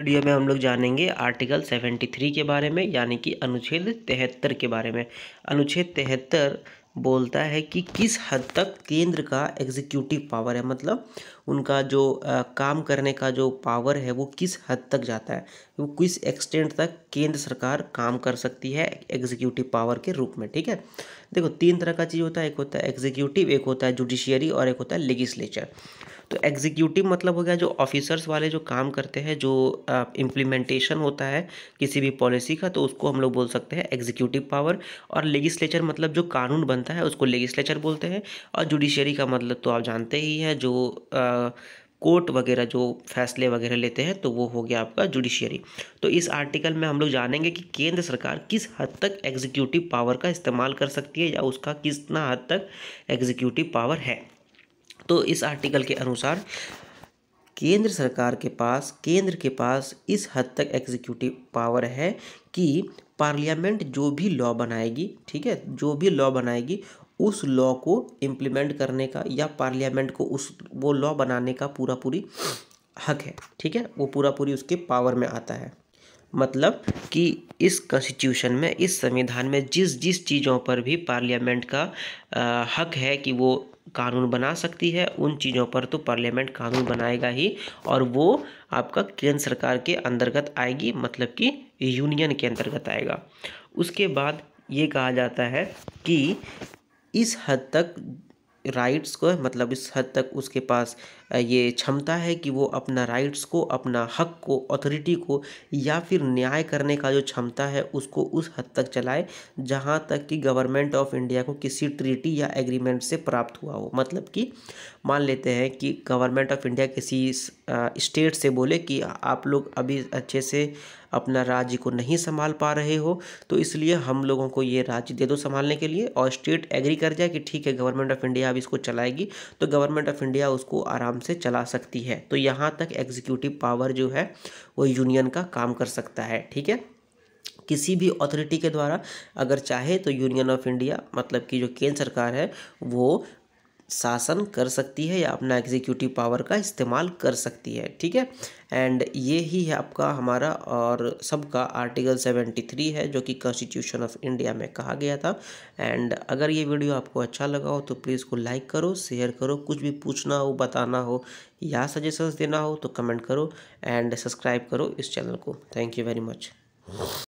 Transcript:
video में हम लोग जानेंगे आर्टिकल 73 के बारे में यानी कि अनुच्छेद तिहत्तर के बारे में अनुच्छेद तिहत्तर बोलता है कि किस हद तक केंद्र का एग्जीक्यूटिव पावर है मतलब उनका जो आ, काम करने का जो पावर है वो किस हद तक जाता है वो किस एक्सटेंट तक केंद्र सरकार काम कर सकती है एग्जीक्यूटिव पावर के रूप में ठीक है देखो तीन तरह का चीज़ होता है एक होता है एग्जीक्यूटिव एक होता है जुडिशियरी और एक होता है लेगिस्लेचर तो एग्जीक्यूटिव मतलब हो गया जो ऑफिसर्स वाले जो काम करते हैं जो इम्प्लीमेंटेशन होता है किसी भी पॉलिसी का तो उसको हम लोग बोल सकते हैं एग्जीक्यूटिव पावर और लेगिस्लेचर मतलब जो कानून बन बनता है उसको लेजिस्लेचर बोलते हैं और जुडिशरी का मतलब तो आप जानते ही हैं जो आ, कोर्ट वगैरह जो फैसले वगैरह लेते हैं तो वो हो गया आपका जुडिशियरी तो इस आर्टिकल में हम लोग जानेंगे कि केंद्र सरकार किस हद तक एग्जीक्यूटिव पावर का इस्तेमाल कर सकती है या उसका कितना हद तक एग्जीक्यूटिव पावर है तो इस आर्टिकल के अनुसार केंद्र सरकार के पास केंद्र के पास इस हद तक एग्जीक्यूटिव पावर है कि पार्लियामेंट जो भी लॉ बनाएगी ठीक है जो भी लॉ बनाएगी उस लॉ को इम्प्लीमेंट करने का या पार्लियामेंट को उस वो लॉ बनाने का पूरा पूरी हक है ठीक है वो पूरा पूरी उसके पावर में आता है मतलब कि इस कॉन्स्टिट्यूशन में इस संविधान में जिस जिस चीज़ों पर भी पार्लियामेंट का आ, हक है कि वो कानून बना सकती है उन चीज़ों पर तो पार्लियामेंट कानून बनाएगा ही और वो आपका केंद्र सरकार के अंतर्गत आएगी मतलब कि यूनियन के अंतर्गत आएगा उसके बाद ये कहा जाता है कि इस हद तक राइट्स को मतलब इस हद तक उसके पास ये क्षमता है कि वो अपना राइट्स को अपना हक को अथॉरिटी को या फिर न्याय करने का जो क्षमता है उसको उस हद तक चलाए जहाँ तक कि गवर्नमेंट ऑफ इंडिया को किसी ट्रीटी या एग्रीमेंट से प्राप्त हुआ हो मतलब कि मान लेते हैं कि गवर्नमेंट ऑफ इंडिया किसी स्टेट से बोले कि आप लोग अभी अच्छे से अपना राज्य को नहीं संभाल पा रहे हो तो इसलिए हम लोगों को ये राज्य दे दो संभालने के लिए और स्टेट एग्री कर जाए कि ठीक है गवर्नमेंट ऑफ इंडिया इसको चलाएगी तो गवर्नमेंट ऑफ इंडिया उसको आराम से चला सकती है तो यहाँ तक एग्जीक्यूटिव पावर जो है वो यूनियन का काम कर सकता है ठीक है किसी भी अथॉरिटी के द्वारा अगर चाहे तो यूनियन ऑफ इंडिया मतलब कि जो केंद्र सरकार है वो शासन कर सकती है या अपना एग्जीक्यूटिव पावर का इस्तेमाल कर सकती है ठीक है एंड ये ही है आपका हमारा और सबका आर्टिकल सेवेंटी थ्री है जो कि कॉन्स्टिट्यूशन ऑफ इंडिया में कहा गया था एंड अगर ये वीडियो आपको अच्छा लगा हो तो प्लीज़ को लाइक करो शेयर करो कुछ भी पूछना हो बताना हो या सजेशंस देना हो तो कमेंट करो एंड सब्सक्राइब करो इस चैनल को थैंक यू वेरी मच